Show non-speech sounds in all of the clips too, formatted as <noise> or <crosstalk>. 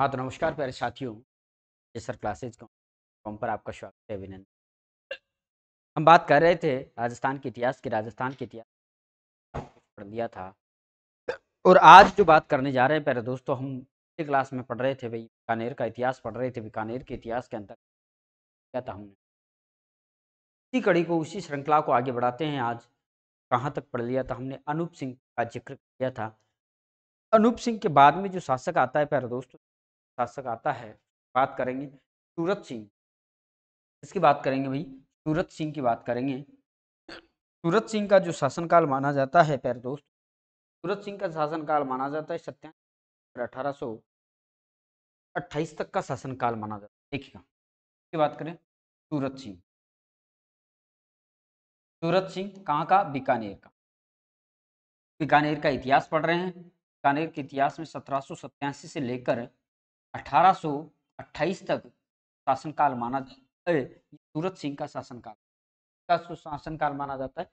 हाँ तो नमस्कार प्यारे साथियों सर क्लासेज कॉम पर आपका स्वागत है अभिनंदन हम बात कर रहे थे राजस्थान के इतिहास की राजस्थान के इतिहास पढ़ दिया था और आज जो बात करने जा रहे हैं प्यारे दोस्तों हम क्लास में पढ़ रहे थे भाई बीकानेर का इतिहास पढ़ रहे थे बीकानेर के इतिहास के अंतर क्या था हमने इसी कड़ी को उसी श्रृंखला को आगे बढ़ाते हैं आज कहाँ तक पढ़ लिया था हमने अनूप सिंह का जिक्र किया था अनूप सिंह के बाद में जो शासक आता है प्यारे दोस्तों शासक आता है बात करेंगे सूरत सिंह इसकी बात करेंगे भाई सूरत सिंह की बात करेंगे सूरत सिंह का जो शासनकाल माना जाता है प्यारे दोस्त सूरत सिंह का शासनकाल माना जाता है सत्या अठारह सौ अट्ठाईस तक का शासनकाल माना जाता है देखिएगा इसकी बात करें सूरत सिंह सूरत सिंह कहाँ का बीकानेर का बीकानेर का इतिहास पढ़ रहे हैं बीकानेर के इतिहास में सत्रह से लेकर 1828 तक शासनकाल माना जाता है सूरत सिंह का शासनकाल का शासनकाल माना जाता है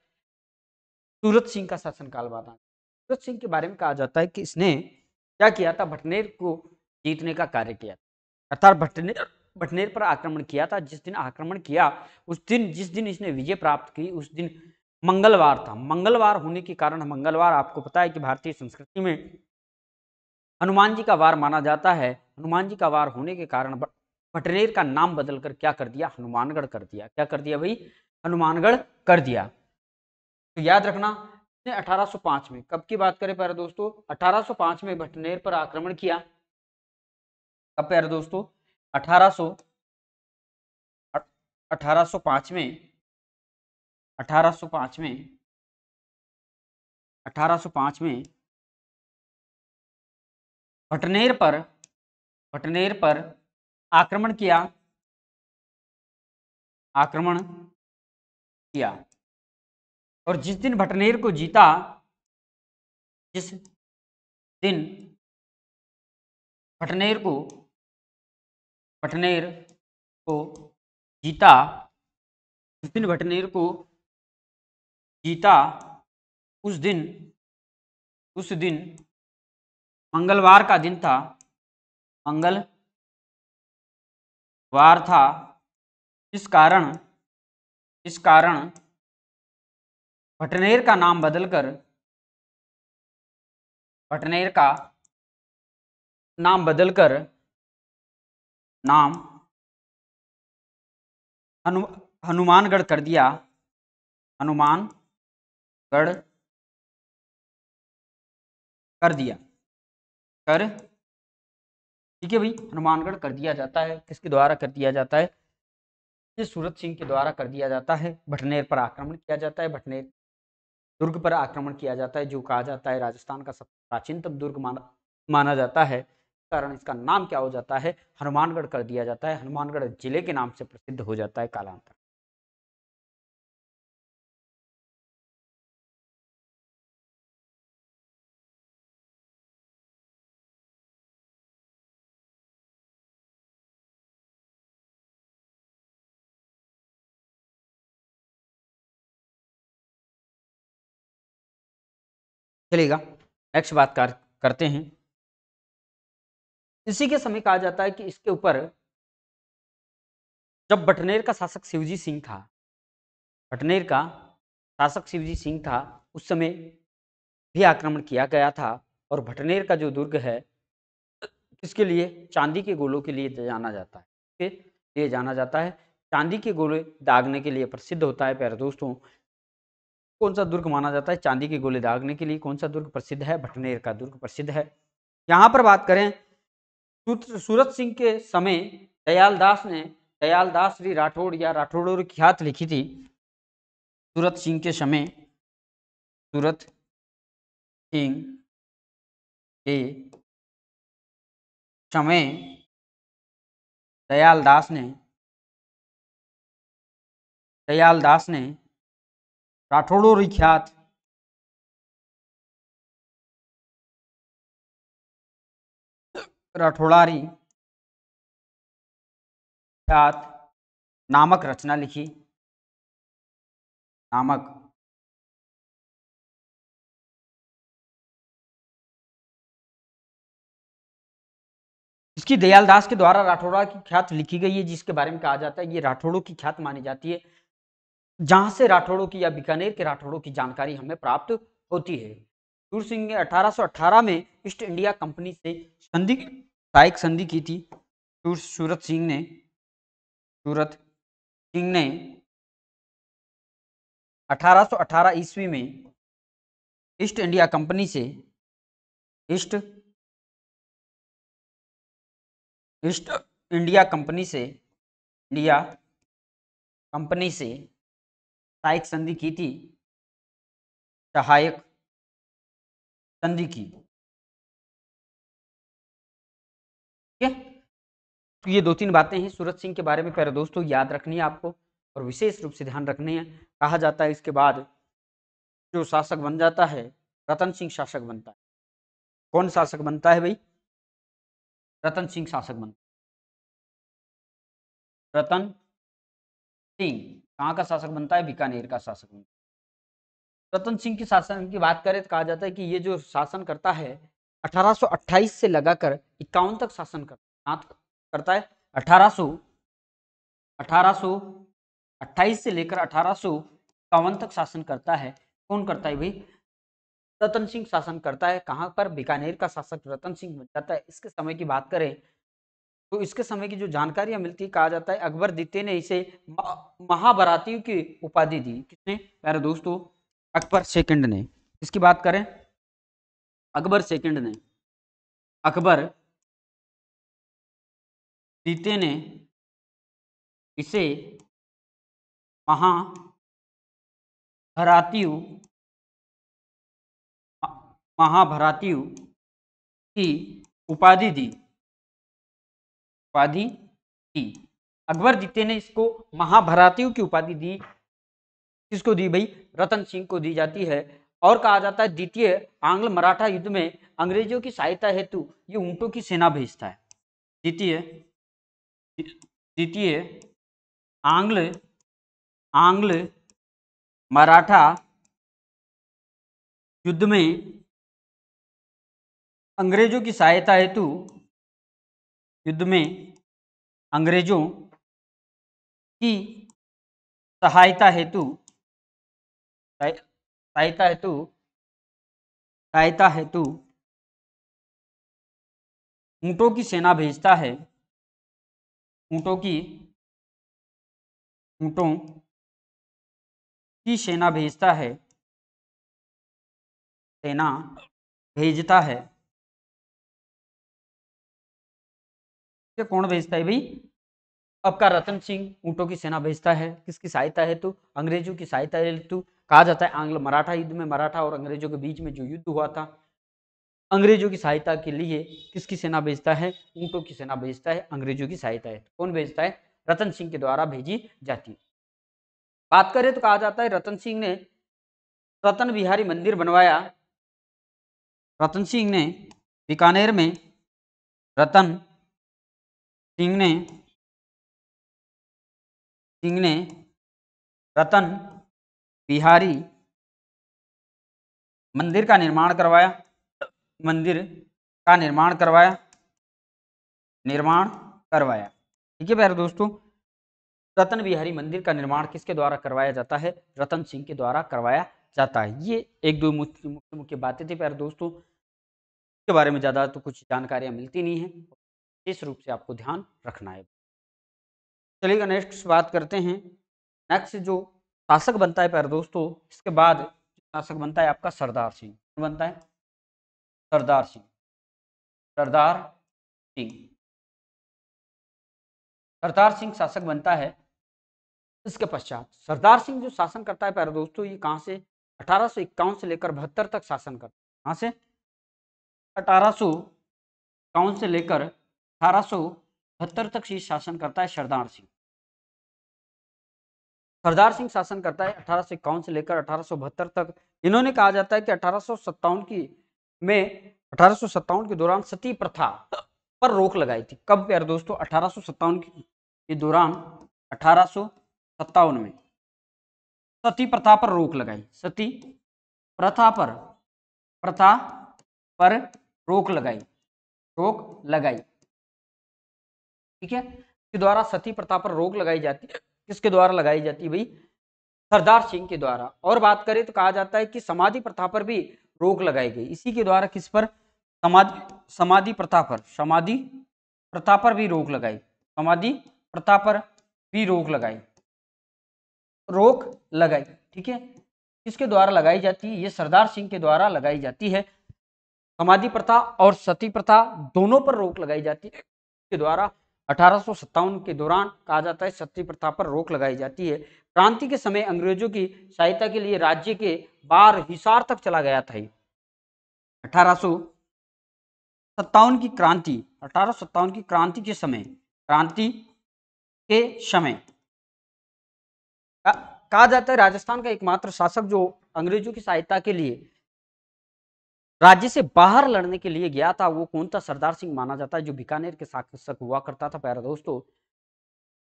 सूरत सिंह का शासनकाल माना सूरत सिंह के बारे में कहा जाता है कि इसने क्या किया था भटनेर को जीतने का कार्य किया अर्थात भटनेर भटनेर पर आक्रमण किया था जिस दिन आक्रमण किया उस दिन जिस दिन इसने विजय प्राप्त की उस दिन मंगलवार था मंगलवार होने के कारण मंगलवार आपको पता है कि भारतीय संस्कृति में हनुमान जी का वार माना जाता है हनुमान जी का वार होने के कारण भटनेर का नाम बदलकर क्या कर दिया हनुमानगढ़ कर दिया क्या कर दिया भाई हनुमानगढ़ कर दिया तो याद रखना 1805 में कब की बात करें प्यारे दोस्तों 1805 में भटनेर पर आक्रमण किया कब प्यारे दोस्तों 1800 1805 में 1805 में 1805 में भटनेर पर भटनेर पर आक्रमण किया आक्रमण किया और जिस दिन भटनेर को जीता जिस दिन भटनेर को भटनेर को जीता जिस दिन भटनेर को जीता उस दिन उस दिन मंगलवार का दिन था मंगल वार था इस कारण इस कारण भटनेर का नाम बदलकर भटनेर का नाम बदलकर नाम हनु, हनुमानगढ़ कर दिया हनुमानगढ़ कर दिया कर ठीक है भाई हनुमानगढ़ कर दिया जाता है किसके द्वारा कर दिया जाता है ये सूरत सिंह के द्वारा कर दिया जाता है भटनेर पर आक्रमण किया जाता है भटनेर दुर्ग पर आक्रमण किया जाता है जो कहा जाता है राजस्थान का सबसे प्राचीनतम दुर्ग माना माना जाता है कारण इसका नाम क्या हो जाता है हनुमानगढ़ कर दिया जाता है हनुमानगढ़ जिले के नाम से प्रसिद्ध हो जाता है कालांतर चलेगा नेक्स्ट बात कर, करते हैं इसी के समय कहा जाता है कि इसके ऊपर जब बटनेर का शासक शिवजी सिंह था बटनेर का शासक शिवजी सिंह था उस समय भी आक्रमण किया गया था और भटनेर का जो दुर्ग है किसके लिए चांदी के गोलों के लिए जाना जाता है ये जाना जाता है चांदी के गोले दागने के लिए प्रसिद्ध होता है प्यारे दोस्तों कौन सा दुर्ग माना जाता है चांदी के गोले दागने के लिए कौन सा दुर्ग प्रसिद्ध है भटनेर का दुर्ग प्रसिद्ध है यहाँ पर बात करें सूरत सिंह के समय दयाल दास ने दयालदास श्री राठौड़ या राठौड़ ख्यात लिखी थी सूरत सिंह के समय सूरत सिंह के समय दयाल दास ने दयाल दास ने રાઠોડો रिख्यात राठौड़ारी ख्यात नामक रचना लिखी नामक इसकी दयालदास के द्वारा राठौड़ा की ख्यात लिखी गई है जिसके बारे में कहा जाता है ये राठौड़ों की ख्यात मानी जाती है जहां से राठौड़ों की या बीकानेर के राठौड़ों की जानकारी हमें प्राप्त होती है सूर सिंह ने 1818 में ईस्ट इंडिया कंपनी से संधि सहायक संधि की थी सूरत सिंह ने सूरत सिंह ने 1818 ईस्वी में ईस्ट इंडिया कंपनी से ईस्ट ईस्ट इंडिया कंपनी से इंडिया कंपनी से सहायक संधि की थी सहायक संधि की तो ये दो तीन बातें हैं सूरज सिंह के बारे में प्यारे दोस्तों याद रखनी है आपको और विशेष रूप से ध्यान रखनी है कहा जाता है इसके बाद जो शासक बन जाता है रतन सिंह शासक बनता है कौन शासक बनता है भाई रतन सिंह शासक बनता है रतन सिंह कहाँ का शासक बनता है बीकानेर का शासक बनता है रतन सिंह के शासन की बात करें तो कहा जाता है कि ये जो शासन करता है 1828 से लगाकर इक्यावन तक शासन करता करता है 1800 1828 से लेकर अठारह तक शासन करता है कौन करता है भाई रतन सिंह शासन करता है कहाँ पर बीकानेर का शासक रतन सिंह बन जाता है इसके समय की बात करें तो इसके समय की जो जानकारियां मिलती है कहा जाता है अकबर द्वितीय ने इसे महाभारती की उपाधि दी किसने प्यारे दोस्तों अकबर सेकंड ने इसकी बात करें अकबर सेकंड ने अकबर द्वितीय ने इसे महा भरात्यु की उपाधि दी उपाधि दी अकबर जीते ने इसको महाभारतीयों की उपाधि दी किसको दी भाई रतन सिंह को दी जाती है और कहा जाता है द्वितीय आंग्ल मराठा युद्ध में अंग्रेजों की सहायता हेतु ये ऊंटों की सेना भेजता है द्वितीय द्वितीय आंग्ल आंग्ल मराठा युद्ध में अंग्रेजों की सहायता हेतु युद्ध में अंग्रेजों की सहायता हेतु सहायता हेतु सहायता हेतु ऊँटों की सेना भेजता है ऊँटों की ऊँटों की सेना भेजता है सेना भेजता है कौन भेजता है भाई आपका रतन सिंह ऊँटों की सेना भेजता है किसकी सहायता हेतु अंग्रेजों की सहायता हेतु कहा जाता है आंग्ल मराठा युद्ध में मराठा और अंग्रेजों के बीच में जो युद्ध हुआ था अंग्रेजों की सहायता के लिए किसकी सेना भेजता है ऊँटों की सेना भेजता है अंग्रेजों की सहायता हेतु कौन भेजता है रतन सिंह के द्वारा भेजी जाती है बात करें तो कहा जाता है रतन सिंह ने रतन बिहारी मंदिर बनवाया रतन सिंह ने बीकानेर में रतन सिंह ने सिंह ने रतन बिहारी मंदिर का निर्माण करवाया मंदिर का निर्माण करवाया निर्माण करवाया ठीक है प्यारे दोस्तों रतन बिहारी मंदिर का निर्माण किसके द्वारा करवाया जाता है रतन सिंह के द्वारा करवाया जाता है ये एक दो मुख्य मुख्य बातें थी प्यारे दोस्तों के बारे में ज़्यादा तो कुछ जानकारियां मिलती नहीं है इस रूप से आपको ध्यान रखना है चलिएगा नेक्स्ट बात करते हैं नेक्स्ट जो शासक बनता है पैर दोस्तों इसके बाद शासक बनता है आपका सरदार सिंह बनता है सरदार सिंह सरदार सिंह सरदार सिंह शासक बनता है इसके पश्चात सरदार सिंह जो शासन करता है पैर दोस्तों ये कहाँ से अठारह से लेकर बहत्तर तक शासन करता है कहाँ से अठारह से लेकर अठारह सौ बहत्तर तक ही शासन करता है सरदार सिंह सरदार सिंह शासन करता है अठारह सौ इक्यावन से लेकर अठारह तक इन्होंने कहा जाता है कि अठारह की में अठारह के दौरान सती प्रथा पर रोक लगाई थी कब प्यार दोस्तों अठारह के दौरान अठारह में सती प्रथा पर रोक लगाई सती प्रथा पर प्रथा पर रोक लगाई रोक लगाई ठीक है के द्वारा सती प्रथा पर रोक लगाई जाती है किसके द्वारा लगाई जाती है भाई सरदार सिंह के द्वारा और बात करें तो कहा जाता है कि समाधि प्रथा पर भी रोक लगाई गई इसी के द्वारा किस पर समाधि समाधि प्रथा पर समाधि प्रथा पर भी रोक लगाई समाधि प्रथा पर भी रोक लगाई रोक लगाई ठीक है किसके द्वारा लगाई जाती है ये सरदार सिंह के द्वारा लगाई जाती है समाधि प्रथा और सती प्रथा दोनों पर रोक लगाई जाती है द्वारा अठारह के दौरान कहा जाता है सत्य प्रथा पर रोक लगाई जाती है क्रांति के समय अंग्रेजों की सहायता के लिए राज्य के बार हिसार तक चला गया था अठारह सत्तावन की क्रांति अठारह सत्तावन की क्रांति के समय क्रांति के समय कहा जाता है राजस्थान का एकमात्र शासक जो अंग्रेजों की सहायता के लिए राज्य से बाहर लड़ने के लिए गया था वो कौन था सरदार सिंह माना जाता है जो बीकानेर के शासक हुआ करता था प्यारा दोस्तों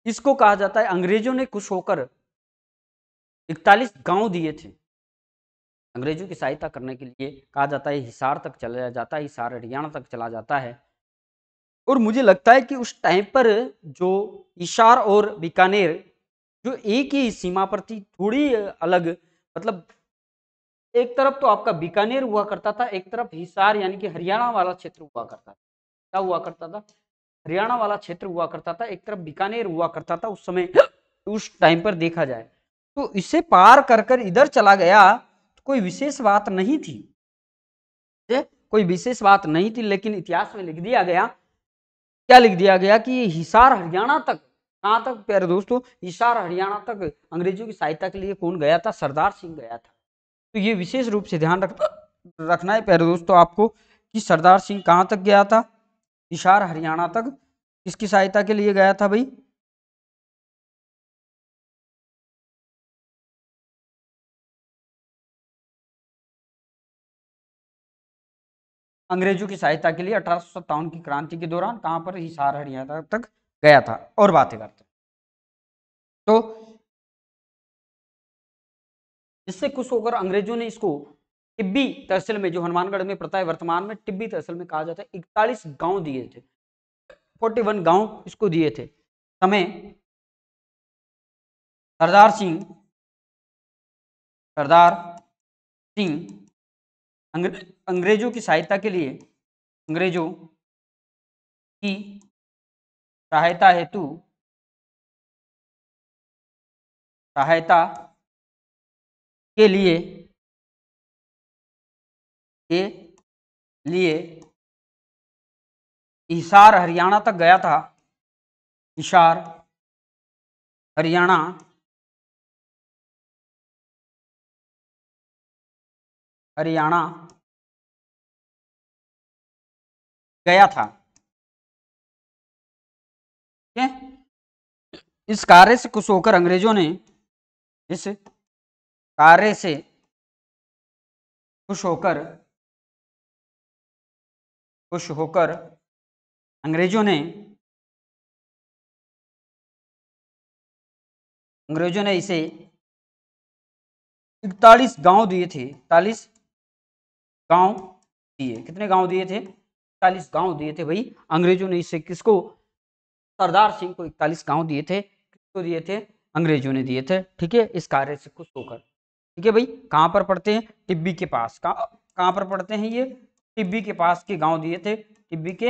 इसको कहा जाता है अंग्रेजों ने कुछ होकर इकतालीस गांव दिए थे अंग्रेजों की सहायता करने के लिए कहा जाता है हिसार तक चला जाता है हिसार हरियाणा तक चला जाता है और मुझे लगता है कि उस टाइम पर जो हिसार और बीकानेर जो एक ही सीमा पर थी थोड़ी अलग मतलब एक तरफ तो आपका बीकानेर हुआ करता था एक तरफ हिसार यानी कि हरियाणा वाला क्षेत्र हुआ करता था क्या हुआ करता था हरियाणा वाला क्षेत्र हुआ करता था एक तरफ बीकानेर हुआ करता था उस समय <clears throat> उस टाइम पर देखा जाए तो इसे पार कर कर इधर चला गया तो कोई विशेष बात नहीं थी कोई विशेष बात नहीं थी लेकिन इतिहास में लिख दिया गया क्या लिख दिया गया कि हिसार हरियाणा तक कहाँ तक प्यारे दोस्तों हिसार हरियाणा तक अंग्रेजों की सहायता के लिए कौन गया था सरदार सिंह गया था तो ये विशेष रूप से ध्यान रख रखना है प्यारे दोस्तों आपको कि सरदार सिंह कहाँ तक गया था इशार हरियाणा तक किसकी सहायता के लिए गया था भाई अंग्रेजों की सहायता के लिए अठारह की क्रांति के दौरान कहां पर हिसार हरियाणा तक गया था और बातें करते तो इससे कुछ तो होकर अंग्रेजों ने इसको टिब्बी तहसील में जो हनुमानगढ़ में पड़ता है वर्तमान में टिब्बी तहसील में कहा जाता है इकतालीस गांव दिए थे फोर्टी वन गांव इसको दिए थे समय सरदार सिंह सरदार सिंह अंग्रेजों की सहायता के लिए अंग्रेजों की सहायता हेतु सहायता के लिए के लिए हिसार हरियाणा तक गया था हिसार हरियाणा हरियाणा गया था इस कार्य से खुश होकर अंग्रेजों ने इस कार्य से खुश होकर खुश होकर अंग्रेजों ने अंग्रेजों ने इसे इकतालीस गांव दिए थे इकतालीस गांव दिए कितने गांव दिए थे इकतालीस गांव दिए थे भाई अंग्रेजों ने इसे किसको सरदार सिंह को इकतालीस गांव दिए थे किसको दिए थे अंग्रेजों ने दिए थे ठीक है इस कार्य से खुश होकर ठीक है भाई कहाँ पर पढ़ते हैं टिब्बी के पास कहाँ पर पढ़ते हैं ये टिब्बी के पास के गांव दिए थे टिब्बी के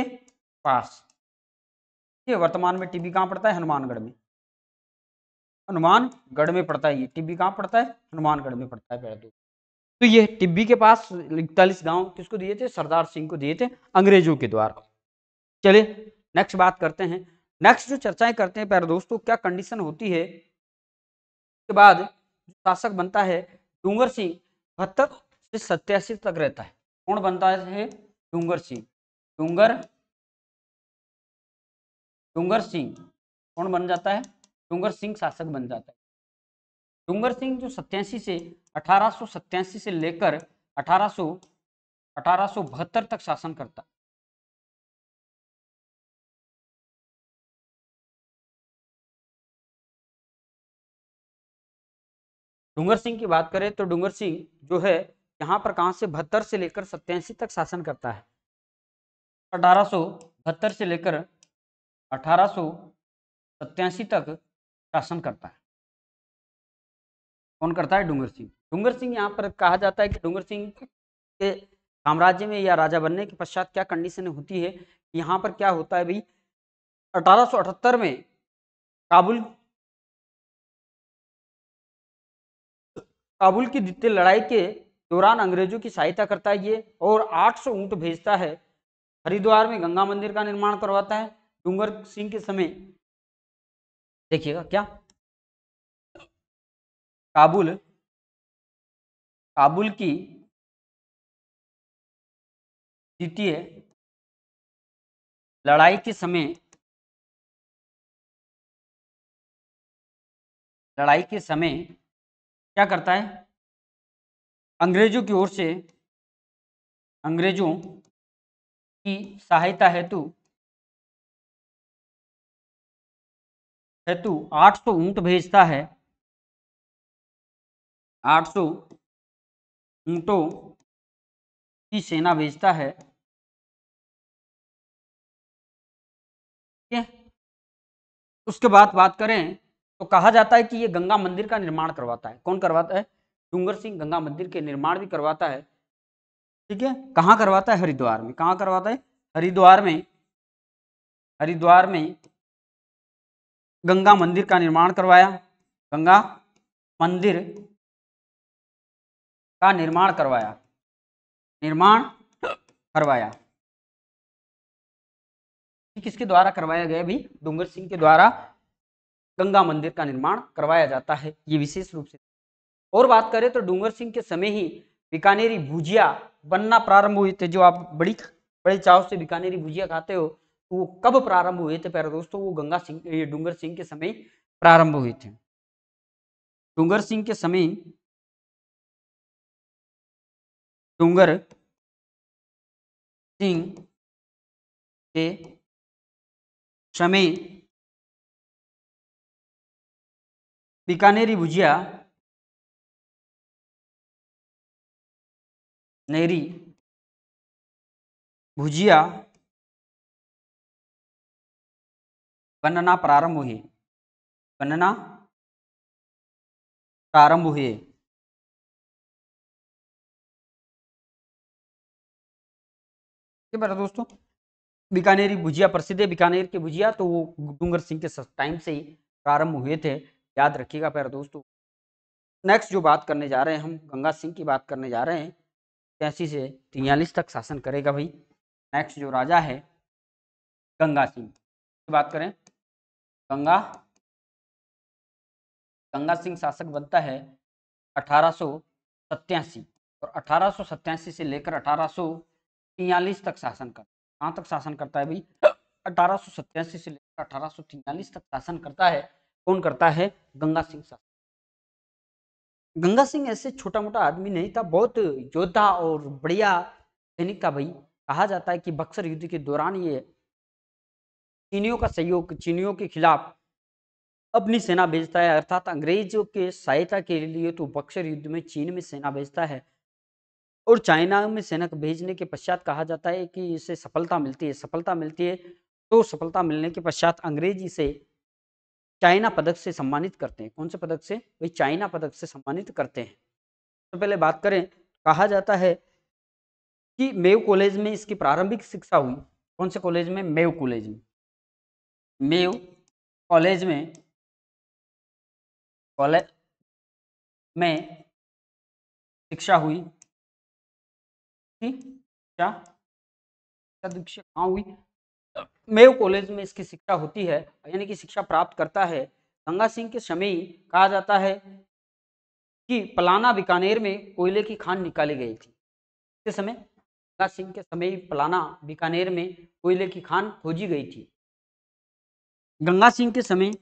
पास ठीक है वर्तमान में टिब्बी कहाँ पड़ता है हनुमानगढ़ में हनुमानगढ़ में पड़ता है ये टिब्बी कहाँ पड़ता है हनुमानगढ़ में पड़ता है पहले तो तो ये टिब्बी के पास इकतालीस गांव किसको दिए थे सरदार सिंह को दिए थे अंग्रेजों के द्वारा चले नेक्स्ट बात करते हैं नेक्स्ट जो चर्चाएं करते हैं पैर दोस्तों क्या कंडीशन होती है उसके बाद शासक बनता है डूंगर सिंह बहत्तर से सत्यासी तक रहता है कौन बनता है डूंगर सिंह डूंगर डूंगर सिंह कौन बन जाता है डूंगर सिंह शासक बन जाता है डूंगर सिंह जो सत्यासी से अठारह से लेकर अठारह अठारह तक शासन करता डूंगर सिंह की बात करें तो डूंगर सिंह जो है यहाँ पर कहाँ से बहत्तर से लेकर सत्यासी तक शासन करता है अठारह से लेकर अठारह तक शासन करता है कौन करता है डूंगर सिंह डूंगर सिंह यहाँ पर कहा जाता है कि डूंगर सिंह के साम्राज्य में या राजा बनने के पश्चात क्या कंडीशन होती है यहाँ पर क्या होता है भाई अठारह में काबुल काबुल की द्वितीय लड़ाई के दौरान अंग्रेजों की सहायता करता है ये और 800 ऊंट भेजता है हरिद्वार में गंगा मंदिर का निर्माण करवाता है डूंगर सिंह के समय देखिएगा क्या काबुल काबुल की द्वितीय लड़ाई के समय लड़ाई के समय क्या करता है अंग्रेजों की ओर से अंग्रेजों की सहायता हेतु हेतु 800 ऊंट भेजता है 800 ऊंटों की सेना भेजता है उसके बाद बात करें तो कहा जाता है कि ये गंगा मंदिर का निर्माण करवाता है कौन करवाता है डूंगर सिंह गंगा मंदिर के निर्माण भी करवाता है ठीक है कहाँ करवाता है हरिद्वार में कहाँ करवाता है हरिद्वार में हरिद्वार में गंगा मंदिर का निर्माण करवाया गंगा मंदिर का निर्माण करवाया निर्माण करवाया किसके द्वारा करवाया गया भी डूंगर सिंह के द्वारा गंगा मंदिर का निर्माण करवाया जाता है ये विशेष रूप से और बात करें तो डूंगर सिंह के समय ही बीकानेरी भुजिया बनना प्रारंभ हुए थे जो आप बड़ी बड़े चाव से बीकानेरी भुजिया खाते हो तो वो कब प्रारंभ हुए थे प्यारे दोस्तों वो गंगा सिंह ये डूंगर सिंह के समय प्रारंभ हुए थे डूंगर सिंह के समय डूंगर सिंह के समय बीकानेरी भुजिया नेरी भुजिया बनना प्रारंभ हुए बनना प्रारंभ हुए दोस्तों बीकानेरी भुजिया प्रसिद्ध है बीकानेर के भुजिया तो वो डूंगर सिंह के टाइम से ही प्रारंभ हुए थे याद रखिएगा प्यारे दोस्तों नेक्स्ट जो बात करने जा रहे हैं हम गंगा सिंह की बात करने जा रहे हैं तिरासी से तिरयालीस तक शासन करेगा भाई नेक्स्ट जो राजा है गंगा सिंह की बात करें गंगा गंगा सिंह शासक बनता है अठारह और अठारह से लेकर अठारह तक शासन कर कहाँ तक शासन करता है भाई अठारह से लेकर अठारह तक शासन करता है कौन करता है गंगा सिंह शास्त्री गंगा सिंह ऐसे छोटा मोटा आदमी नहीं था बहुत योद्धा और बढ़िया सैनिक था भाई कहा जाता है कि बक्सर युद्ध के दौरान ये चीनियों का सहयोग चीनियों के खिलाफ अपनी सेना भेजता है अर्थात अंग्रेजों के सहायता के लिए तो बक्सर युद्ध में चीन में सेना भेजता है और चाइना में सेना भेजने के पश्चात कहा जाता है कि इसे सफलता मिलती है सफलता मिलती है तो सफलता मिलने के पश्चात अंग्रेज इसे चाइना पदक से सम्मानित करते हैं कौन से पदक से वही चाइना पदक से सम्मानित करते हैं तो पहले बात करें कहा जाता है कि मेव कॉलेज में इसकी प्रारंभिक शिक्षा हुई कौन से कॉलेज में मेव कॉलेज में मेव कॉलेज में कॉलेज में शिक्षा हुई शिक्षा कहाँ हुई मेव कॉलेज में इसकी शिक्षा होती है यानी कि शिक्षा प्राप्त करता है गंगा सिंह के समय ही कहा जाता है कि पलाना बीकानेर में कोयले की खान निकाली गई थी इस समय गंगा सिंह के समय ही पलाना बीकानेर में कोयले की खान खोजी गई थी गंगा सिंह के समय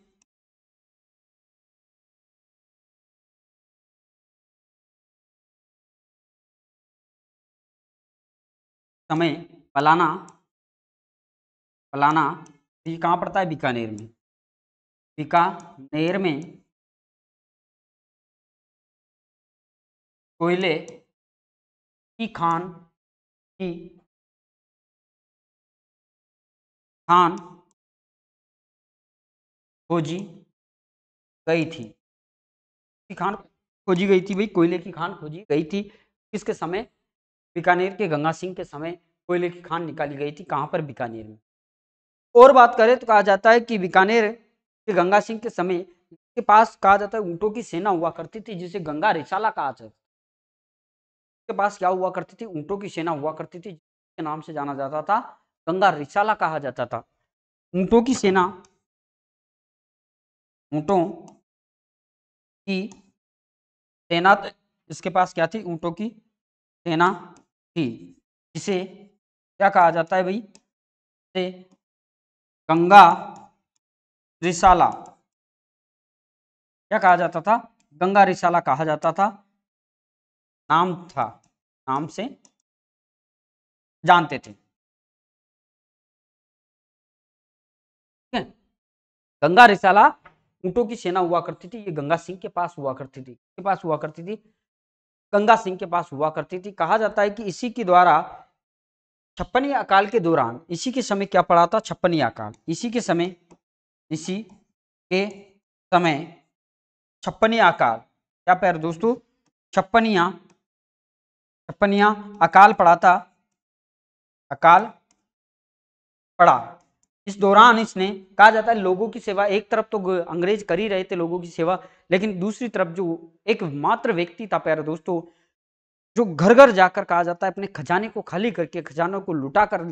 समय पलाना फलाना ये कहाँ पड़ता है बीकानेर में बीकानेर में कोयले की खान की खान खोजी गई थी की खान खोजी गई थी भाई कोयले की खान खोजी गई थी किसके समय बीकानेर के गंगा सिंह के समय कोयले की खान निकाली गई थी कहाँ पर बीकानेर में और बात करें तो कहा जाता है कि बीकानेर के गंगा सिंह के समय के पास कहा जाता है ऊँटों की सेना हुआ करती थी जिसे गंगा रिसाला कहा जाता के पास क्या हुआ करती थी ऊँटों की सेना हुआ करती थी जिसके नाम से जाना जाता था गंगा रिसाला कहा जाता था ऊँटों की सेना ऊँटों की सेना तो इसके पास क्या थी ऊँटों की सेना थी जिसे क्या कहा जाता है भाई गंगा रिसाला क्या कहा जाता था गंगा रिसाला कहा जाता था नाम था नाम से जानते थे गंगा रिसाला ऊँटों की सेना हुआ करती थी ये गंगा सिंह के पास हुआ करती थी के पास हुआ करती थी गंगा सिंह के पास हुआ करती थी कहा जाता है कि इसी के द्वारा छप्पनी अकाल के दौरान इसी के समय क्या पड़ा था छप्पनी अकाल इसी के समय इसी के समय छप्पनी अकाल क्या पैर दोस्तों छप्पनिया छप्पनिया अकाल पड़ा था अकाल पड़ा इस दौरान इसने कहा जाता है लोगों की सेवा एक तरफ तो अंग्रेज कर ही रहे थे लोगों की सेवा लेकिन दूसरी तरफ जो एकमात्र व्यक्ति था प्यारे दोस्तों जो घर घर जाकर कहा जाता है अपने खजाने को खाली करके खजानों को लुटा कर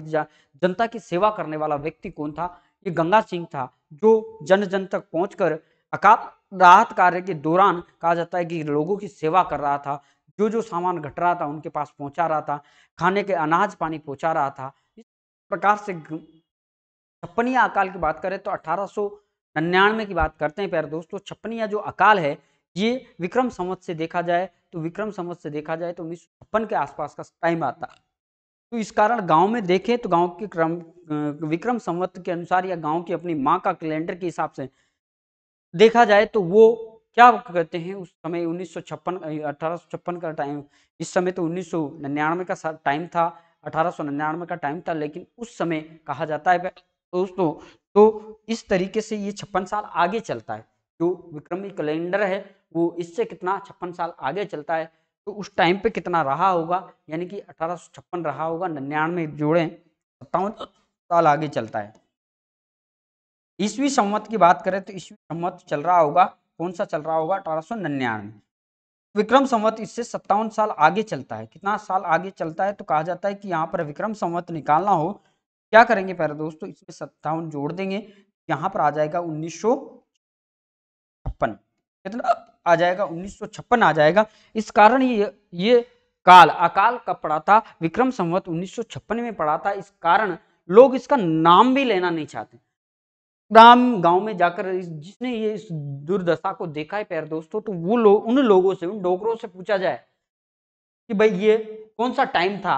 जनता की सेवा करने वाला व्यक्ति कौन था ये गंगा सिंह था जो जन जन तक पहुंचकर अकाल राहत कार्य के दौरान कहा जाता है कि लोगों की सेवा कर रहा था जो जो सामान घट रहा था उनके पास पहुंचा रहा था खाने के अनाज पानी पहुंचा रहा था इस प्रकार से छप्पनिया अकाल की बात करें तो अठारह की बात करते हैं प्यारे दोस्तों छप्पनिया जो अकाल है ये विक्रम संवत से देखा जाए तो विक्रम संवत से देखा जाए तो उन्नीस छप्पन के आसपास का टाइम आता तो इस कारण गांव में देखें तो गांव के क्रम विक्रम संवत के अनुसार या गांव की अपनी माँ का कैलेंडर के हिसाब से देखा जाए तो वो क्या कहते हैं उस समय उन्नीस सौ का टाइम इस समय तो उन्नीस का टाइम था अठारह का टाइम था लेकिन उस समय कहा जाता है तो दोस्तों तो इस तरीके से ये छप्पन साल आगे चलता है जो विक्रमी कैलेंडर है वो इससे कितना छप्पन साल आगे चलता है तो उस टाइम पे कितना रहा होगा यानी कि अठारह रहा होगा निन्यानवे जोड़े सत्तावन साल आगे चलता है ईस्वी संवत की बात करें तो ईस्वी संवत चल रहा होगा कौन सा चल रहा होगा अठारह विक्रम संवत इससे सत्तावन साल आगे चलता है कितना साल आगे चलता है तो कहा जाता है कि यहाँ पर विक्रम संवत निकालना हो क्या करेंगे पहले दोस्तों इसमें सत्तावन जोड़ देंगे यहाँ पर आ जाएगा उन्नीस छप्पन कितना आ जाएगा उन्नीस आ जाएगा इस कारण ये ये काल अकाल कब पड़ा था विक्रम संवत 1956 में पड़ा था इस कारण लोग इसका नाम भी लेना नहीं चाहते राम गांव में जाकर जिसने ये इस दुर्दशा को देखा है प्यार दोस्तों तो वो लोग उन लोगों से उन डोकरों से पूछा जाए कि भाई ये कौन सा टाइम था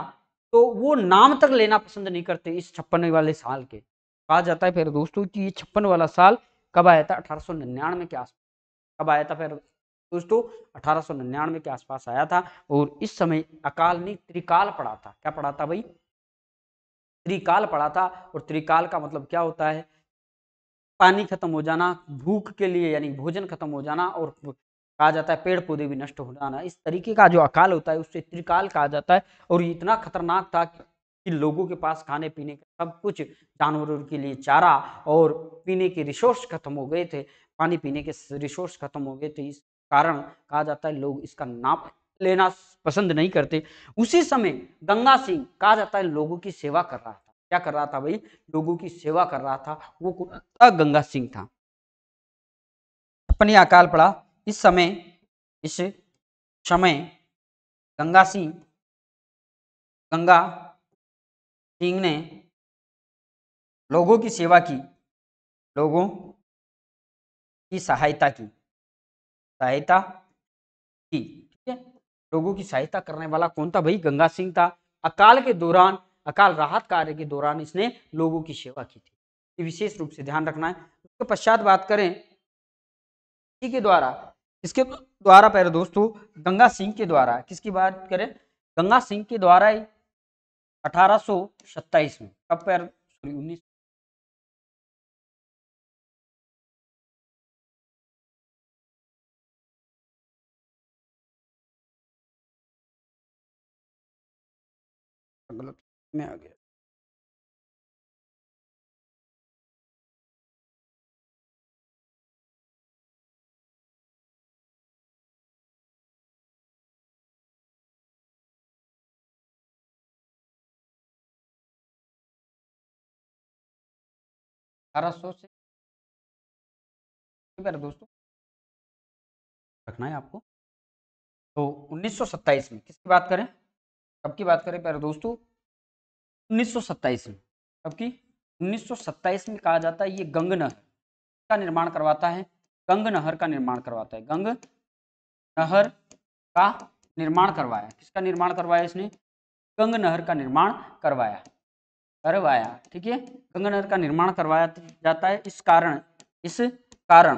तो वो नाम तक लेना पसंद नहीं करते इस छप्पन वाले साल के कहा जाता है फिर दोस्तों कि ये छप्पन वाला साल कब आया था अठारह के आसपास कब आया था फिर दोस्तों अठारह के आसपास आया था और इस समय अकाल ने त्रिकाल पड़ा था क्या पड़ा था भाई त्रिकाल पड़ा था और त्रिकाल का मतलब क्या होता है पानी खत्म हो जाना भूख के लिए यानी भोजन खत्म हो जाना और कहा जाता है पेड़ पौधे भी नष्ट हो जाना इस तरीके का जो अकाल होता है उससे त्रिकाल कहा जाता है और ये इतना खतरनाक था कि लोगों के पास खाने पीने का सब कुछ जानवरों के लिए चारा और पीने के रिसोर्स खत्म हो गए थे पानी पीने के रिसोर्स खत्म हो गए तो इस कारण कहा जाता है लोग इसका नाप लेना पसंद नहीं करते उसी समय गंगा सिंह कहा जाता है लोगों की सेवा कर रहा था क्या कर रहा था भाई लोगों की सेवा कर रहा था वो गंगा सिंह था अपनी अकाल पड़ा इस समय इस समय गंगा सिंह गंगा सिंह ने लोगों की सेवा की लोगों की सहायता की सहायता की ठीक है लोगों की सहायता करने वाला कौन था भाई गंगा सिंह था अकाल के दौरान अकाल राहत कार्य के दौरान इसने लोगों की सेवा की थी ये विशेष रूप से ध्यान रखना है उसके पश्चात बात करें इसी के द्वारा इसके द्वारा पहले दोस्तों गंगा सिंह के द्वारा किसकी बात करें गंगा सिंह के द्वारा ही अठारह में कब पैर सॉरी उन्नीस गलत मतलब में आ गया अठारह सौ से दोस्तों रखना है आपको तो 1927 में किसकी बात करें कब की बात करें प्यारे दोस्तों उन्नीस में कब की उन्नीस में कहा जाता है ये गंग नहर का निर्माण करवाता है गंग नहर का निर्माण करवाता है गंग नहर का निर्माण करवाया किसका निर्माण करवाया इसने गंग नहर का निर्माण करवाया करवाया ठीक है गंग नहर का निर्माण करवाया जाता है इस कारण इस कारण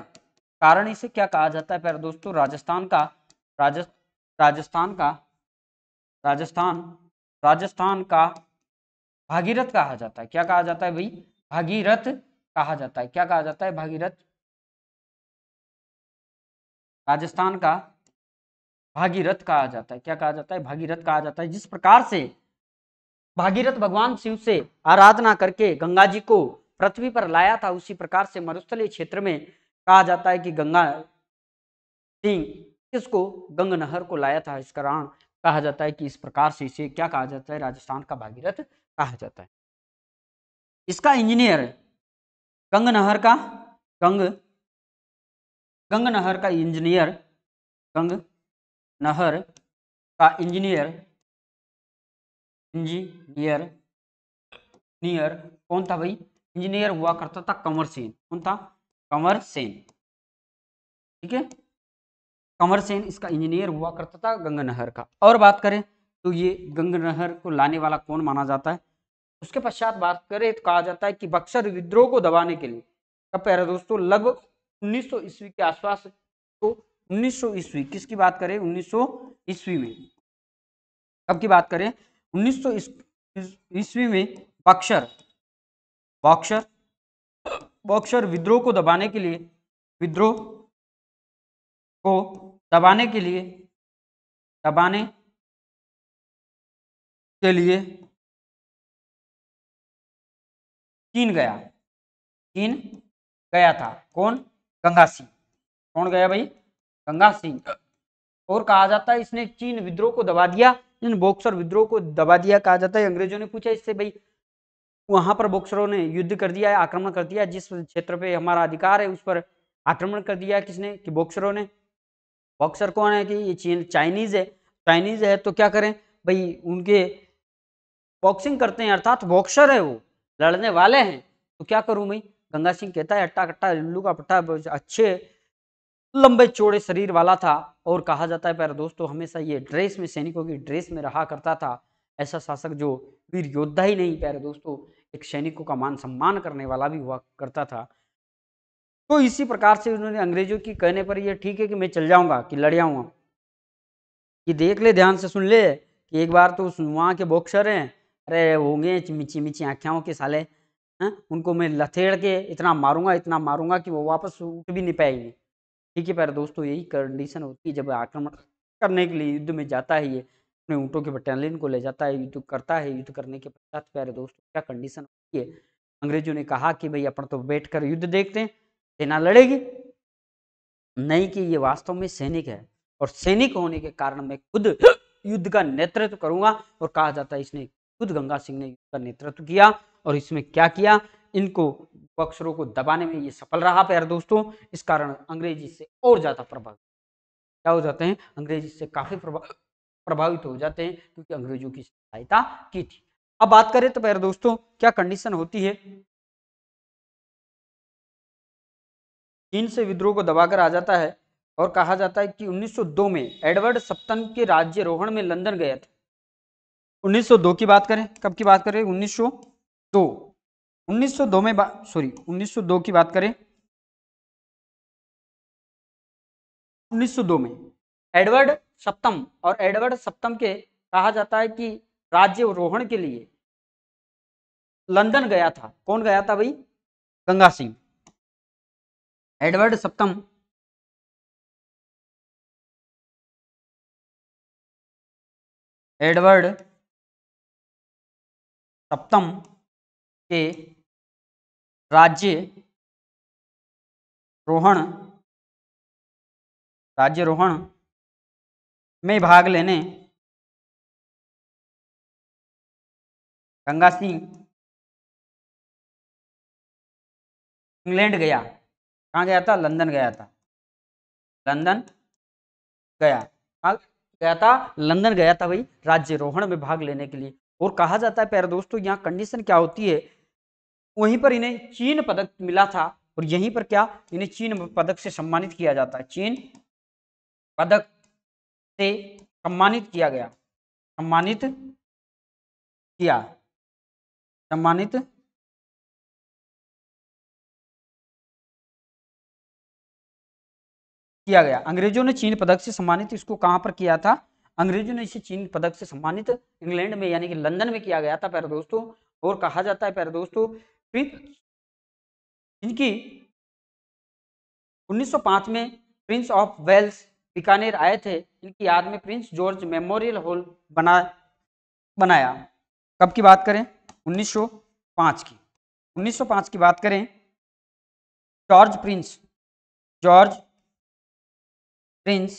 कारण इसे क्या कहा जाता है प्यारे दोस्तों राजस्थान का राजस्थान का राजस्थान राजस्थान का भागीरथ कहा जाता है क्या कहा जाता है भाई भागीरथ कहा जाता है क्या कहा जाता है भागीरथ राजस्थान का भागीरथ कहा जाता है क्या कहा जाता है भागीरथ कहा जाता है जिस प्रकार से भागीरथ भगवान शिव से आराधना करके गंगा जी को पृथ्वी पर लाया था उसी प्रकार से मरुस्थलीय क्षेत्र में कहा जाता है कि गंगा सिंह किसको गंग नहर को लाया था इस कारण कहा जाता है कि इस प्रकार से इसे क्या कहा जाता है राजस्थान का भागीरथ कहा जाता है इसका इंजीनियर गंग नहर का गंग गंग नहर का इंजीनियर गंग नहर का इंजीनियर इंजीनियर इंजीनियर कौन था भाई इंजीनियर हुआ करता था कंवर सेन कौन था कंवर सेन ठीक है कंवर सेन इसका इंजीनियर हुआ करता था गंगा नहर का और बात करें तो ये गंगा नहर को लाने वाला कौन माना जाता है उसके पश्चात बात करें तो कहा जाता है कि बक्सर विद्रोह को दबाने के लिए कब पैर दोस्तों लगभग 1900 ईस्वी के आसपास तो 1900 ईस्वी किसकी बात करें 1900 ईस्वी में कब की बात करें 1900 ईस्वी में बक्सर बॉक्सर बॉक्सर विद्रोह को दबाने के लिए विद्रोह को दबाने के लिए दबाने के लिए चीन गया चीन गया था कौन गंगा सिंह कौन गया भाई गंगा सिंह और कहा जाता है इसने चीन विद्रोह को दबा दिया इन बॉक्सर विद्रोह को दबा दिया कहा जाता है अंग्रेजों ने पूछा इससे भाई वहां पर बॉक्सरों ने युद्ध कर दिया आक्रमण कर दिया जिस क्षेत्र पे हमारा अधिकार है उस पर आक्रमण कर दिया किसने कि बॉक्सरों ने बॉक्सर कौन है कि ये चाइनीज़ है चाइनीज़ है तो क्या करें भाई उनके बॉक्सिंग करते हैं अर्थात बॉक्सर है वो लड़ने वाले हैं तो क्या करूं भाई गंगा सिंह कहता है अट्टा कट्टा लुल्लू का पट्टा अच्छे लंबे चौड़े शरीर वाला था और कहा जाता है प्यारे दोस्तों हमेशा ये ड्रेस में सैनिकों की ड्रेस में रहा करता था ऐसा शासक जो वीर योद्धा ही नहीं प्यारे दोस्तों एक सैनिकों का मान सम्मान करने वाला भी हुआ करता था तो इसी प्रकार से उन्होंने अंग्रेजों की कहने पर यह ठीक है कि मैं चल जाऊंगा कि लड़ जाऊंगा कि देख ले ध्यान से सुन ले कि एक बार तो वहाँ के बॉक्सर हैं अरे होंगे मिची मिची आख्याओं के साले हैं उनको मैं लथेड़ के इतना मारूंगा इतना मारूंगा कि वो वापस उठ भी नहीं पाएंगे ठीक है पर दोस्तों यही कंडीशन होती है जब आक्रमण करने के लिए युद्ध में जाता है ये अपने ऊँटों के बटालियन को ले जाता है युद्ध करता है युद्ध करने के पश्चात प्यारे दोस्तों क्या कंडीशन होती है अंग्रेजों ने कहा कि भाई अपन तो बैठ कर युद्ध देखते हैं सेना लड़ेगी नहीं कि ये वास्तव में सैनिक है और सैनिक होने के कारण मैं खुद युद्ध का नेतृत्व करूंगा और कहा जाता है इसने खुद गंगा सिंह ने युद्ध का नेतृत्व किया और इसमें क्या किया इनको पक्षरों को दबाने में ये सफल रहा प्यार दोस्तों इस कारण अंग्रेजी से और ज़्यादा प्रभावित क्या हो जाते हैं अंग्रेजी से काफ़ी प्रभावित हो जाते हैं क्योंकि अंग्रेजों की सहायता की थी अब बात करें तो प्यार दोस्तों क्या कंडीशन होती है चीन से विद्रोह को दबाकर आ जाता है और कहा जाता है कि 1902 में एडवर्ड सप्तन के राज्य रोहन में लंदन गया था 1902 की बात करें कब की बात करें 1902 1902 में सॉरी 1902 की बात करें 1902 में एडवर्ड सप्तम और एडवर्ड सप्तम के कहा जाता है कि राज्य रोहन के लिए लंदन गया था कौन गया था भाई गंगा सिंह एडवर्ड सप्तम एडवर्ड सप्तम के राज्य रोहण राज्य रोहण में भाग लेने गंगा सिंह इंग्लैंड गया कहाँ गया था लंदन गया था लंदन गया हाँ, गया था लंदन गया था भाई राज्य रोहण में भाग लेने के लिए और कहा जाता है प्यारे दोस्तों यहाँ कंडीशन क्या होती है वहीं पर इन्हें चीन पदक मिला था और यहीं पर क्या इन्हें चीन पदक से सम्मानित किया जाता है चीन पदक से सम्मानित किया गया सम्मानित किया सम्मानित किया गया अंग्रेजों ने चीन पदक से सम्मानित इसको कहाँ पर किया था अंग्रेजों ने इसे चीन पदक से सम्मानित इंग्लैंड में यानी कि लंदन में किया गया था प्यारे दोस्तों और कहा जाता है प्यारे दोस्तों प्रिंस इनकी 1905 में प्रिंस ऑफ वेल्स बीकानेर आए थे इनकी याद में प्रिंस जॉर्ज मेमोरियल हॉल बना बनाया कब की बात करें 1905 की 1905 की बात करें George Prince George Prince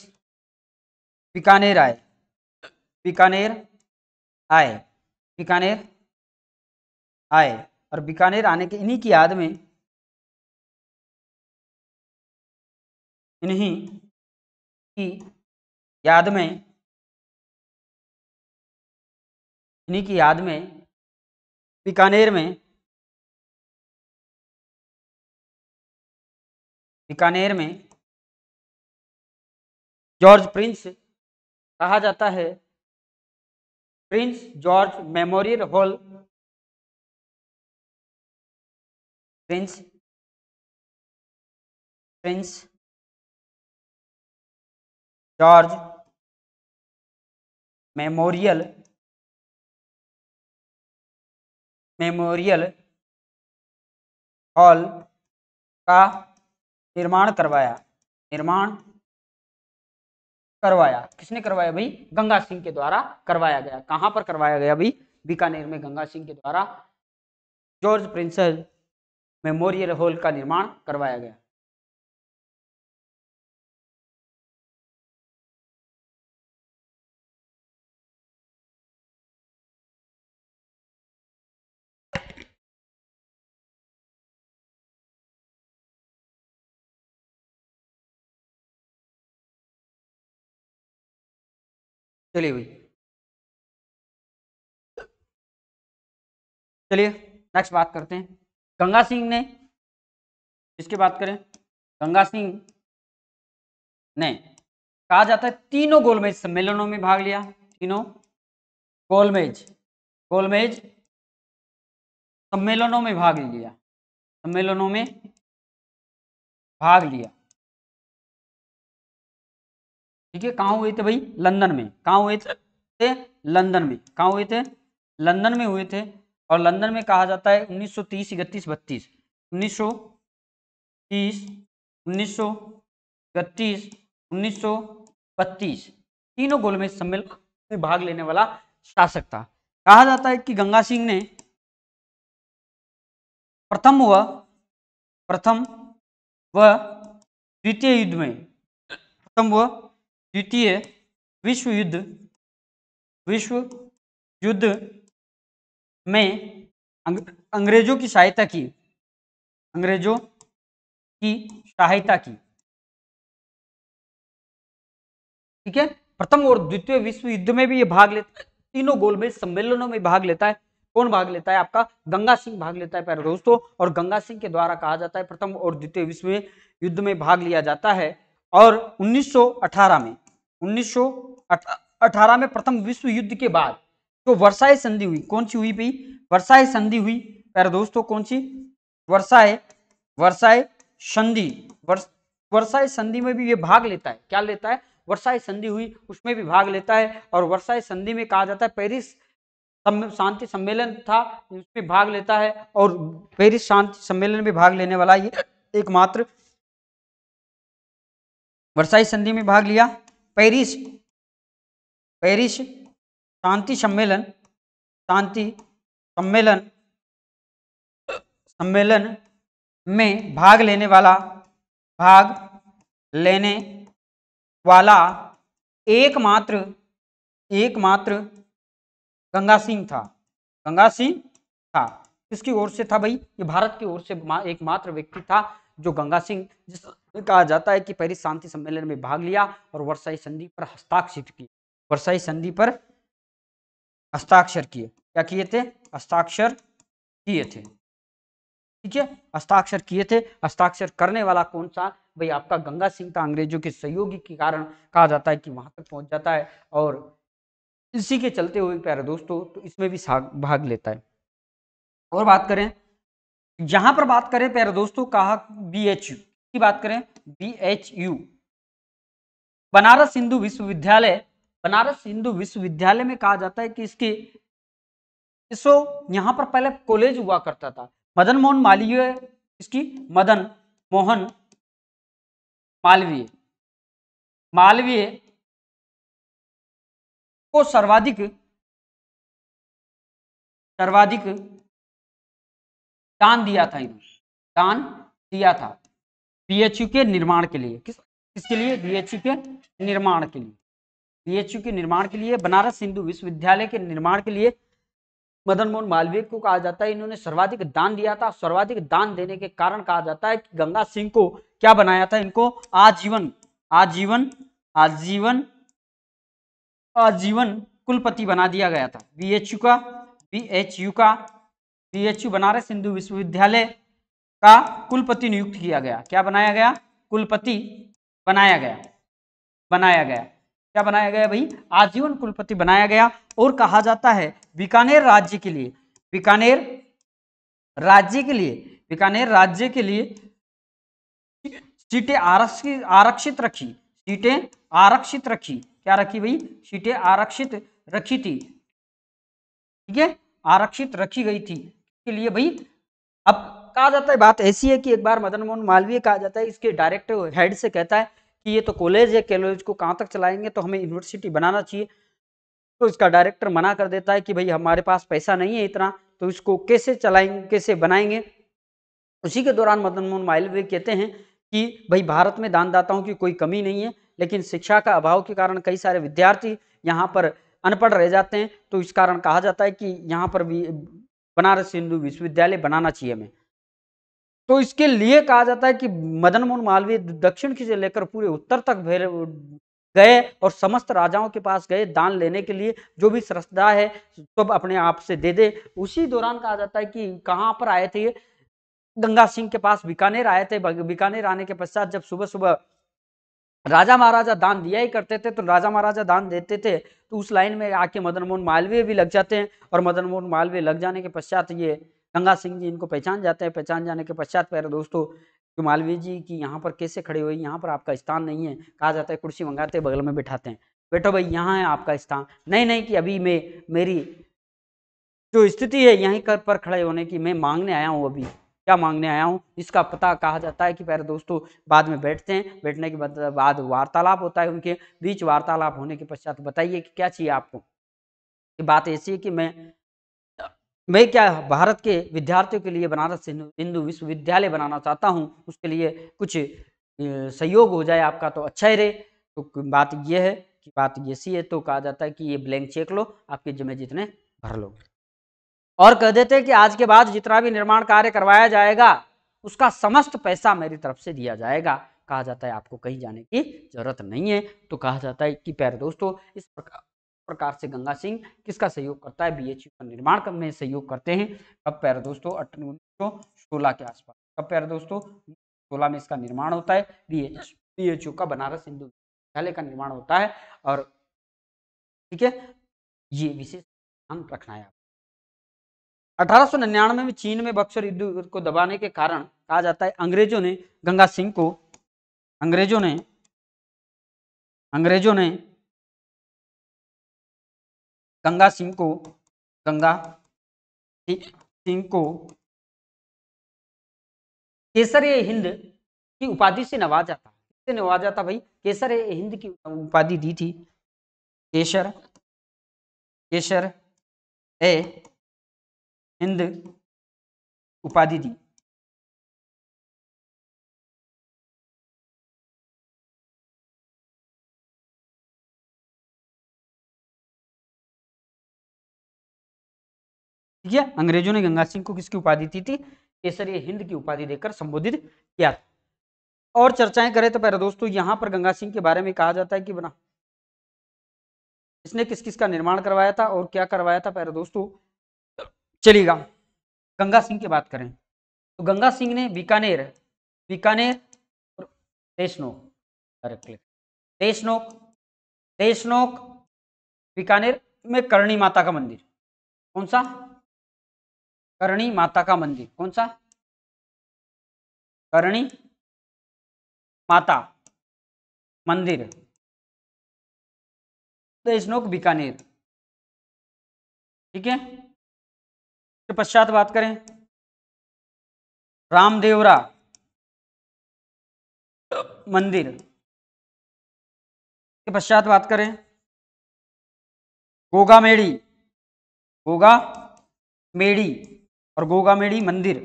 Bikaner आए बीकानेर आए बीकानेर आए और बीकानेर आने के इन्हीं की याद में इन्हीं की याद में इन्हीं की याद में बीकानेर में बीकानेर में जॉर्ज प्रिंस कहा जाता है Prince George Memorial Hall Prince Prince George Memorial Memorial Hall का निर्माण करवाया निर्माण करवाया किसने करवाया भाई गंगा सिंह के द्वारा करवाया गया कहाँ पर करवाया गया भाई बीकानेर में गंगा सिंह के द्वारा जॉर्ज प्रिंसल मेमोरियल हॉल का निर्माण करवाया गया चलिए भाई चलिए नेक्स्ट बात करते हैं गंगा सिंह ने इसकी बात करें गंगा सिंह ने कहा जाता है तीनों गोलमेज सम्मेलनों में भाग लिया तीनों गोलमेज गोलमेज सम्मेलनों में भाग लिया सम्मेलनों में भाग लिया ठीक है कहाँ हुए थे भाई लंदन में कहाँ हुए थे लंदन में कहाँ हुए थे लंदन में हुए थे और लंदन में कहा जाता है 1930 उन्नीस सौ तीस इकतीस उन्नीस सौ बत्तीस तीनों गोल में सम्मेलन में भाग लेने वाला शासक था कहा जाता है कि गंगा सिंह ने प्रथम व प्रथम व द्वितीय युद्ध में प्रथम व द्वितीय विश्व युद्ध विश्व युद्ध में अंग्रेजों की सहायता की अंग्रेजों की सहायता की ठीक है प्रथम और द्वितीय विश्व युद्ध में भी ये भाग लेता है तीनों गोलमेज सम्मेलनों में भाग लेता है कौन भाग लेता है आपका गंगा सिंह भाग लेता है प्यारे दोस्तों और गंगा सिंह के द्वारा कहा जाता है प्रथम और द्वितीय विश्व युद्ध में भाग लिया जाता है और 1918 में उन्नीस अठारह में प्रथम विश्व युद्ध के बाद जो तो वर्षाए संधि हुई कौन सी हुई भाई वर्षाए संधि हुई प्यारे दोस्तों कौन सी वर्षाए वर्षाए संधि वर्षाए संधि में भी ये भाग लेता है क्या लेता है वर्षाए संधि हुई उसमें भी भाग लेता है और वर्षाए संधि में कहा जाता है पेरिस शांति सम्मेलन था उसमें भाग लेता है और पेरिस शांति सम्मेलन में भाग लेने वाला ये एकमात्र वर्षाई संधि में भाग लिया पेरिस पेरिस शांति सम्मेलन शांति सम्मेलन सम्मेलन में भाग लेने वाला भाग लेने वाला एकमात्र एकमात्र गंगा सिंह था गंगा सिंह था किसकी ओर से था भाई ये भारत की ओर से एकमात्र व्यक्ति था जो गंगा सिंह जिस कहा जाता है कि पेरिस शांति सम्मेलन में भाग लिया और वर्षाई संधि पर हस्ताक्षर किए वर्षाई संधि पर हस्ताक्षर किए क्या किए थे हस्ताक्षर किए थे ठीक है हस्ताक्षर किए थे हस्ताक्षर करने वाला कौन सा भाई आपका गंगा सिंह था अंग्रेजों के सहयोगी के कारण कहा जाता है कि वहां तक पहुंच जाता है और इसी के चलते हुए प्यारे दोस्तों तो इसमें भी भाग लेता है और बात करें यहां पर बात करें प्यारे दोस्तों कहा बी एच की बात करें B H U Banaras Hindu विश्वविद्यालय बनारस हिंदू विश्वविद्यालय में कहा जाता है कि इसकी इसो यहां पर पहले कॉलेज हुआ करता था मदन मोहन मालवीय इसकी मदन मोहन मालवीय मालवीय को सर्वाधिक सर्वाधिक दान दिया था इन्होंने दान दिया था बीएचयू के निर्माण के लिए किस किसके लिए बीएचयू के निर्माण के लिए बीएचयू के निर्माण के लिए बनारस हिंदू विश्वविद्यालय के निर्माण के लिए मदन मोहन मालवीय को कहा जाता है इन्होंने सर्वाधिक दान दिया था सर्वाधिक दान देने के कारण कहा जाता है कि गंगा सिंह को क्या बनाया था इनको आजीवन आजीवन आजीवन आजीवन कुलपति बना दिया गया था बीएचयू का बीएचयू का बीएचयू बनारस हिंदू विश्वविद्यालय का कुलपति नियुक्त किया गया क्या बनाया गया कुलपति बनाया गया बनाया गया क्या बनाया गया भाई आजीवन कुलपति बनाया गया और कहा जाता है बीकानेर राज्य के लिए बीकानेर राज्य के लिए बीकानेर राज्य के लिए सीटें आरक्षित आरक्षित रखी सीटें आरक्षित रखी क्या रखी भाई सीटें आरक्षित रखी थी ठीक है आरक्षित रखी गई थी के लिए भाई अब कहा जाता है बात ऐसी है कि एक बार मदन मोहन मालवीय कहा जाता है इसके डायरेक्ट हेड से कहता है कि ये तो कॉलेज है कॉलेज को कहाँ तक चलाएंगे तो हमें यूनिवर्सिटी बनाना चाहिए तो इसका डायरेक्टर मना कर देता है कि भाई हमारे पास पैसा नहीं है इतना तो इसको कैसे चलाएंगे कैसे बनाएंगे उसी के दौरान मदन मोहन मालवीय कहते हैं कि भाई भारत में दानदाताओं की कोई कमी नहीं है लेकिन शिक्षा का अभाव के कारण कई सारे विद्यार्थी यहाँ पर अनपढ़ रह जाते हैं तो इस कारण कहा जाता है कि यहाँ पर भी बनारस हिंदू विश्वविद्यालय बनाना चाहिए हमें तो इसके लिए कहा जाता है कि मदन मोहन मालवीय दक्षिण की से लेकर पूरे उत्तर तक गए और समस्त राजाओं के पास गए दान लेने के लिए जो भी श्रद्धा है सब अपने आप से दे दे उसी दौरान कहा जाता है कि कहाँ पर आए थे गंगा सिंह के पास बीकानेर आए थे बीकानेर आने के पश्चात जब सुबह सुबह राजा महाराजा दान दिया ही करते थे तो राजा महाराजा दान देते थे तो उस लाइन में आके मदन मोहन मालवीय भी लग जाते हैं और मदन मोहन मालवीय लग जाने के पश्चात ये गंगा सिंह जी इनको पहचान जाते हैं पहचान जाने के पश्चात पैर दोस्तों कि मालवीय जी की यहाँ पर कैसे खड़े हुए यहाँ पर आपका स्थान नहीं है कहा जाता है कुर्सी मंगाते बगल में बिठाते हैं बैठो भाई यहाँ है आपका स्थान नहीं नहीं कि अभी मैं मेरी जो स्थिति है यहीं कर पर खड़े होने की मैं मांगने आया हूँ अभी क्या मांगने आया हूँ इसका पता कहा जाता है कि प्यारे दोस्तों बाद में बैठते हैं बैठने के बाद वार्तालाप होता है उनके बीच वार्तालाप होने के पश्चात बताइए कि क्या चाहिए आपको बात ऐसी है कि मैं मैं क्या भारत के विद्यार्थियों के लिए बनारस हिंदू विश्वविद्यालय बनाना चाहता हूँ उसके लिए कुछ सहयोग हो जाए आपका तो अच्छा ही रहे तो बात यह है कि बात ऐसी है तो कहा जाता है कि ये ब्लैंक चेक लो आपके जिम्मे जितने भर लो और कह देते हैं कि आज के बाद जितना भी निर्माण कार्य करवाया जाएगा उसका समस्त पैसा मेरी तरफ से दिया जाएगा कहा जाता है आपको कहीं जाने की जरूरत नहीं है तो कहा जाता है कि प्यारे दोस्तों इस प्रकार प्रकार से गंगा सिंह किसका सहयोग करता है बीएचयू का निर्माण में सहयोग करते हैं कब प्यारे दोस्तों उन्नीस सौ के आसपास कब प्यारे दोस्तों सोलह में इसका निर्माण होता है बीएच बीएचयू का बनारस हिंदू विश्वविद्यालय का निर्माण होता है और ठीक है ये विशेष ध्यान रखना है अठारह में, में चीन में बक्सर युद्ध को दबाने के कारण कहा जाता है अंग्रेजों ने गंगा सिंह को अंग्रेजों ने अंग्रेजों ने गंगा सिंह को गंगा सिंह को केसर ए हिंद की उपाधि से नवाजा था किससे नवाजा था भाई केसर ए हिंद की उपाधि दी थी केसर केसर ए हिंद उपाधि दी ठीक है अंग्रेजों ने गंगा सिंह को किसकी उपाधि दी थी केसरी हिंद की उपाधि देकर संबोधित किया था और चर्चाएं करें तो पहले दोस्तों यहाँ पर गंगा सिंह के बारे में कहा जाता है कि बना इसने किस किस का निर्माण करवाया था और क्या करवाया था पहले दोस्तों चलिएगा गंगा सिंह की बात करें तो गंगा सिंह ने बीकानेर बीकानेर और देशनोक देशनोक देशनोक बीकानेर में करणी माता का मंदिर कौन सा करणी माता का मंदिर कौन सा करणी माता मंदिर देशनोक तो बीकानेर ठीक है इसके पश्चात बात करें रामदेवरा मंदिर के पश्चात बात करें गोगा मेड़ी गोगा मेड़ी और गोगामेड़ी मंदिर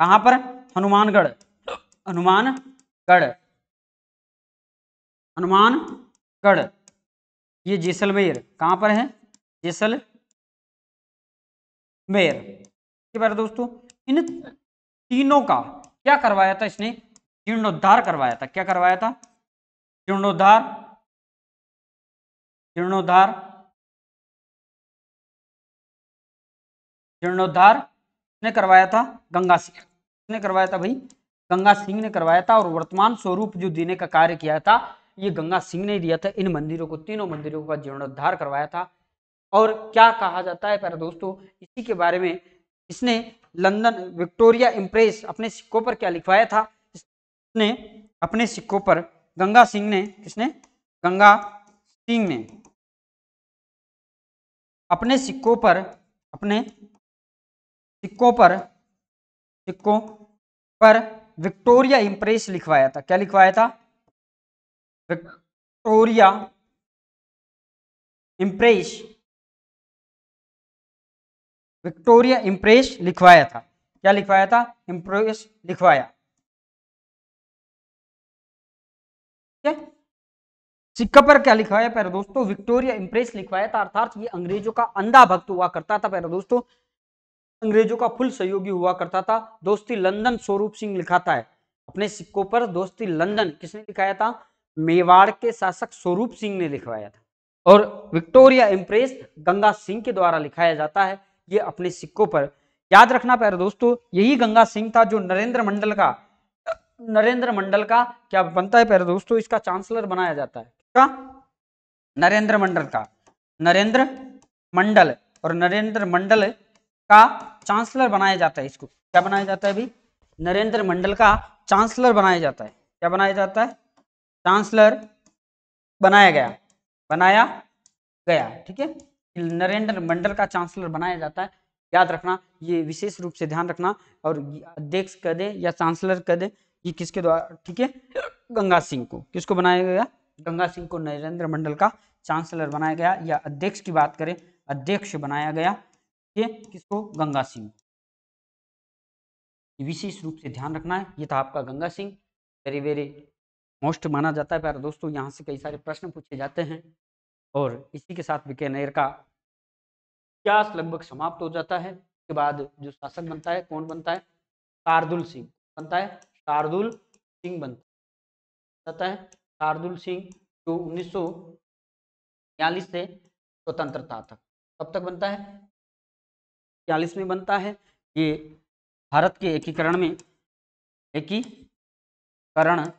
कहां पर हनुमानगढ़ हनुमानगढ़ हनुमानगढ़ ये जैसलमेर कहां पर है जैसलमेर के बारे दोस्तों इन तीनों का क्या करवाया था इसने जीर्णोद्धार करवाया था क्या करवाया था जीर्णोद्धार जीर्णोद्धार जीर्णोद्धार ने करवाया था गंगा सिंह ने करवाया था भाई गंगा सिंह ने करवाया था और वर्तमान स्वरूप जो देने का कार्य किया था ये गंगा सिंह ने दिया था इन मंदिरों को तीनों मंदिरों का जीर्णोद्धार करवाया था और क्या कहा जाता है प्यारे दोस्तों इसी के बारे में इसने लंदन विक्टोरिया इम्प्रेस अपने सिक्कों पर क्या लिखवाया था इसने अपने सिक्कों पर गंगा सिंह ने किसने गंगा सिंह ने अपने सिक्कों पर अपने सिक्कों पर सिक्कों पर विक्टोरिया इंप्रेस लिखवाया था क्या लिखवाया था विक्टोरिया इंप्रेस विक्टोरिया इंप्रेस लिखवाया था क्या लिखवाया था इंप्रेस लिखवाया सिक्का पर क्या लिखवाया प्यारे दोस्तों विक्टोरिया इंप्रेस लिखवाया था अर्थात ये अंग्रेजों का अंधा भक्त हुआ करता था प्यारे दोस्तों अंग्रेजों का फुल सहयोगी हुआ करता था दोस्ती लंदन स्वरूप सिंह लिखाता है अपने सिक्कों पर दोस्ती लंदन किसने लिखाया था मेवाड़ के शासक स्वरूप सिंह ने लिखवाया था और विक्टोरिया इम्प्रेस गंगा सिंह के द्वारा लिखाया जाता है ये अपने सिक्कों पर याद रखना पैर दोस्तों यही गंगा सिंह था जो नरेंद्र मंडल का नरेंद्र मंडल का क्या बनता है पैर दोस्तों इसका चांसलर बनाया जाता है का नरेंद्र मंडल का नरेंद्र मंडल और नरेंद्र मंडल का चांसलर बनाया जाता है इसको क्या बनाया जाता है अभी नरेंद्र मंडल का चांसलर बनाया जाता है क्या बनाया जाता है चांसलर बनाया गया बनाया गया ठीक है नरेंद्र मंडल का चांसलर बनाया जाता है याद रखना ये विशेष रूप से ध्यान रखना और अध्यक्ष कह दे या चांसलर कह दे ये किसके द्वारा ठीक है गंगा सिंह को किसको बनाया गया गंगा सिंह को नरेंद्र मंडल का चांसलर बनाया गया या अध्यक्ष की बात करें अध्यक्ष बनाया गया ये किसको गंगा सिंह विशेष रूप से ध्यान रखना है ये था आपका Ganga Singh very very most माना जाता है प्यारे दोस्तों यहाँ से कई सारे प्रश्न पूछे जाते हैं और इसी के साथ बीकानेर का इतिहास लगभग समाप्त हो जाता है उसके बाद जो शासक बनता है कौन बनता है शार्दुल सिंह बनता है शार्दुल सिंह बनता जाता है शार्दुल सिंह जो उन्नीस से स्वतंत्रता तक कब तक बनता है चालीस में बनता है ये भारत के एकीकरण में एकीकरण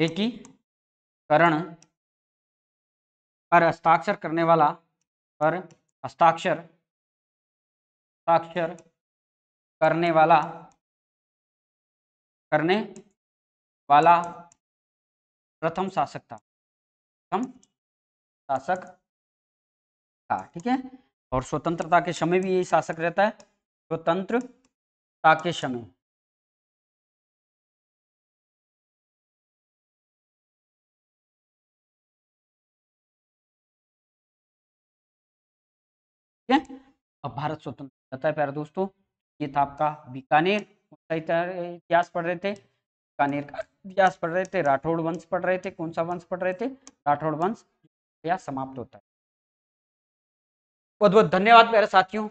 एकीकरण पर हस्ताक्षर करने वाला पर हस्ताक्षर हस्ताक्षर करने वाला करने वाला प्रथम शासक था प्रथम शासक था ठीक है और स्वतंत्रता के समय भी यही शासक रहता है स्वतंत्रता के समय ठीक है अब भारत स्वतंत्र रहता है प्यारे दोस्तों ये था आपका बीकानेर इतिहास पढ़ रहे थे बीकानेर का व्यास पढ़ रहे थे राठौड़ वंश पढ़ रहे थे कौन सा वंश पढ़ रहे थे राठौड़ वंश व्यास समाप्त होता है बहुत बहुत धन्यवाद मेरे साथियों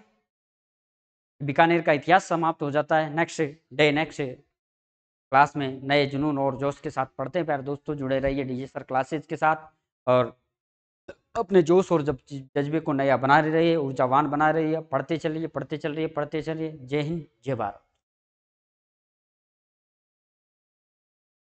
बीकानेर का इतिहास समाप्त हो जाता है नेक्स्ट डे नेक्स्ट क्लास में नए जुनून और जोश के साथ पढ़ते हैं प्यारे दोस्तों जुड़े रहिए डीजे सर क्लासेज के साथ और अपने जोश और जब जज्बे को नया बना रही है ऊर्जावान बना रही है पढ़ते चलिए पढ़ते चल रही है पढ़ते चलिए जय हिंद जय भारत